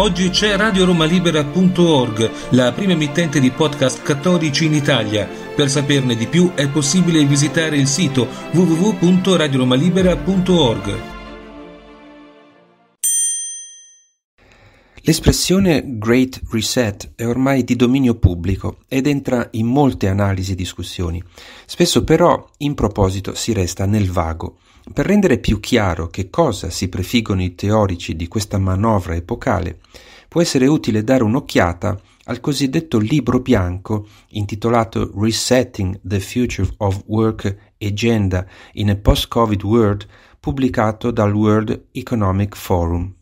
Oggi c'è radioromalibera.org, la prima emittente di podcast cattolici in Italia. Per saperne di più è possibile visitare il sito www.radioromalibera.org. L'espressione Great Reset è ormai di dominio pubblico ed entra in molte analisi e discussioni. Spesso però in proposito si resta nel vago. Per rendere più chiaro che cosa si prefiggono i teorici di questa manovra epocale, può essere utile dare un'occhiata al cosiddetto libro bianco intitolato Resetting the Future of Work Agenda in a Post-Covid World pubblicato dal World Economic Forum.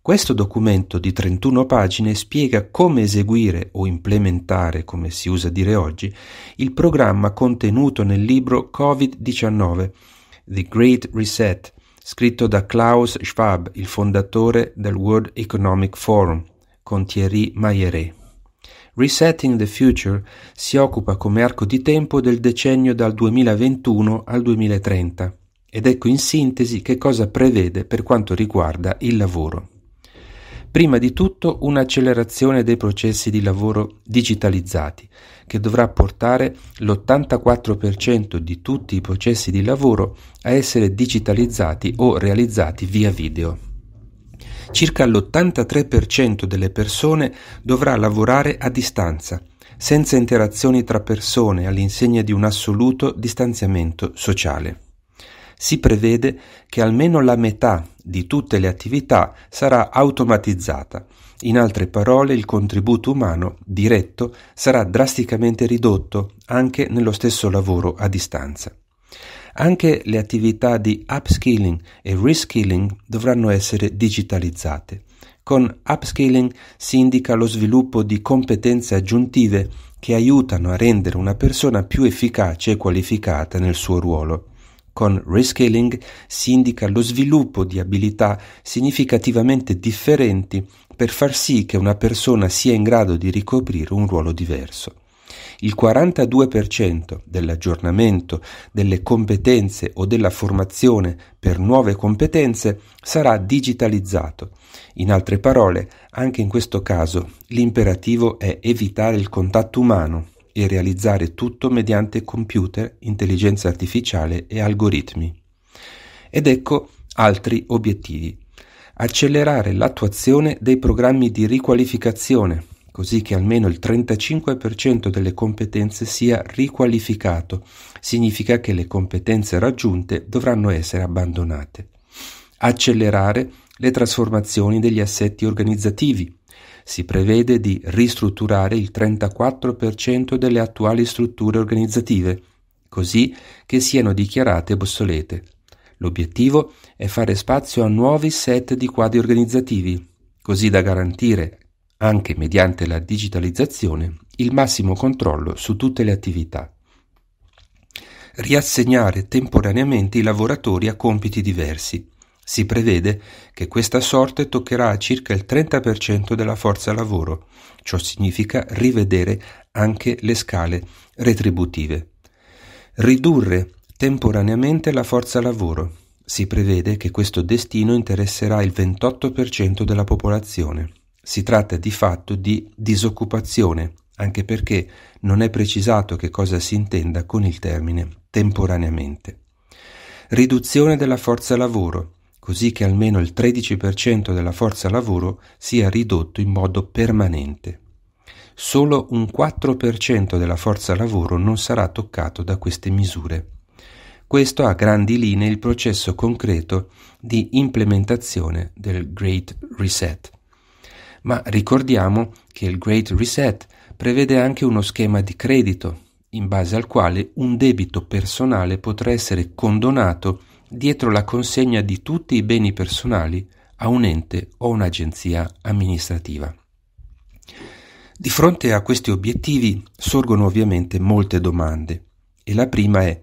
Questo documento di 31 pagine spiega come eseguire o implementare, come si usa dire oggi, il programma contenuto nel libro Covid-19 The Great Reset, scritto da Klaus Schwab, il fondatore del World Economic Forum, con Thierry Mayeret. Resetting the Future si occupa come arco di tempo del decennio dal 2021 al 2030 ed ecco in sintesi che cosa prevede per quanto riguarda il lavoro prima di tutto un'accelerazione dei processi di lavoro digitalizzati, che dovrà portare l'84% di tutti i processi di lavoro a essere digitalizzati o realizzati via video. Circa l'83% delle persone dovrà lavorare a distanza, senza interazioni tra persone all'insegna di un assoluto distanziamento sociale si prevede che almeno la metà di tutte le attività sarà automatizzata. In altre parole, il contributo umano diretto sarà drasticamente ridotto anche nello stesso lavoro a distanza. Anche le attività di upskilling e reskilling dovranno essere digitalizzate. Con upskilling si indica lo sviluppo di competenze aggiuntive che aiutano a rendere una persona più efficace e qualificata nel suo ruolo. Con reskilling si indica lo sviluppo di abilità significativamente differenti per far sì che una persona sia in grado di ricoprire un ruolo diverso. Il 42% dell'aggiornamento delle competenze o della formazione per nuove competenze sarà digitalizzato. In altre parole, anche in questo caso l'imperativo è evitare il contatto umano e realizzare tutto mediante computer, intelligenza artificiale e algoritmi. Ed ecco altri obiettivi. Accelerare l'attuazione dei programmi di riqualificazione, così che almeno il 35% delle competenze sia riqualificato. Significa che le competenze raggiunte dovranno essere abbandonate. Accelerare le trasformazioni degli assetti organizzativi, si prevede di ristrutturare il 34% delle attuali strutture organizzative, così che siano dichiarate obsolete. L'obiettivo è fare spazio a nuovi set di quadri organizzativi, così da garantire, anche mediante la digitalizzazione, il massimo controllo su tutte le attività. Riassegnare temporaneamente i lavoratori a compiti diversi si prevede che questa sorte toccherà a circa il 30% della forza lavoro, ciò significa rivedere anche le scale retributive. Ridurre temporaneamente la forza lavoro. Si prevede che questo destino interesserà il 28% della popolazione. Si tratta di fatto di disoccupazione, anche perché non è precisato che cosa si intenda con il termine temporaneamente. Riduzione della forza lavoro così che almeno il 13% della forza lavoro sia ridotto in modo permanente. Solo un 4% della forza lavoro non sarà toccato da queste misure. Questo a grandi linee il processo concreto di implementazione del Great Reset. Ma ricordiamo che il Great Reset prevede anche uno schema di credito, in base al quale un debito personale potrà essere condonato dietro la consegna di tutti i beni personali a un ente o un'agenzia amministrativa. Di fronte a questi obiettivi sorgono ovviamente molte domande e la prima è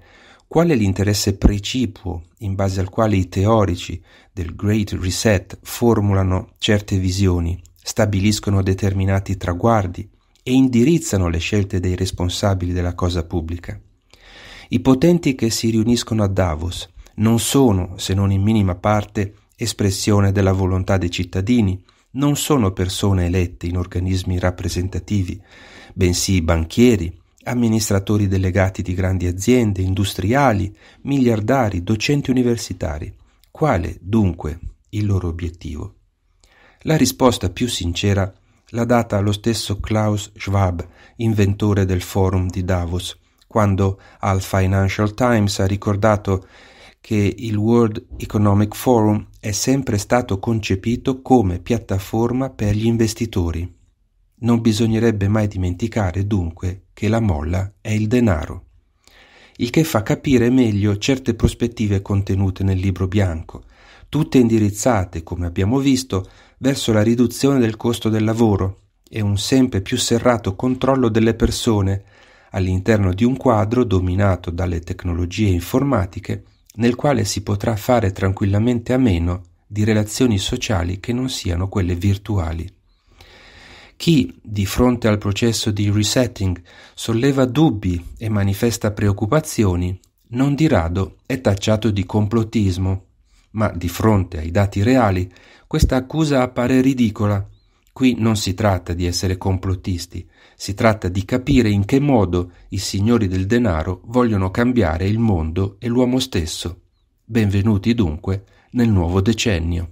qual è l'interesse precipuo in base al quale i teorici del Great Reset formulano certe visioni, stabiliscono determinati traguardi e indirizzano le scelte dei responsabili della cosa pubblica. I potenti che si riuniscono a Davos non sono, se non in minima parte, espressione della volontà dei cittadini, non sono persone elette in organismi rappresentativi, bensì banchieri, amministratori delegati di grandi aziende, industriali, miliardari, docenti universitari. Quale, dunque, il loro obiettivo? La risposta più sincera l'ha data lo stesso Klaus Schwab, inventore del forum di Davos, quando al Financial Times ha ricordato che il World Economic Forum è sempre stato concepito come piattaforma per gli investitori. Non bisognerebbe mai dimenticare dunque che la molla è il denaro, il che fa capire meglio certe prospettive contenute nel libro bianco, tutte indirizzate, come abbiamo visto, verso la riduzione del costo del lavoro e un sempre più serrato controllo delle persone all'interno di un quadro dominato dalle tecnologie informatiche nel quale si potrà fare tranquillamente a meno di relazioni sociali che non siano quelle virtuali. Chi, di fronte al processo di resetting, solleva dubbi e manifesta preoccupazioni, non di rado è tacciato di complottismo, ma di fronte ai dati reali questa accusa appare ridicola Qui non si tratta di essere complottisti, si tratta di capire in che modo i signori del denaro vogliono cambiare il mondo e l'uomo stesso. Benvenuti dunque nel nuovo decennio.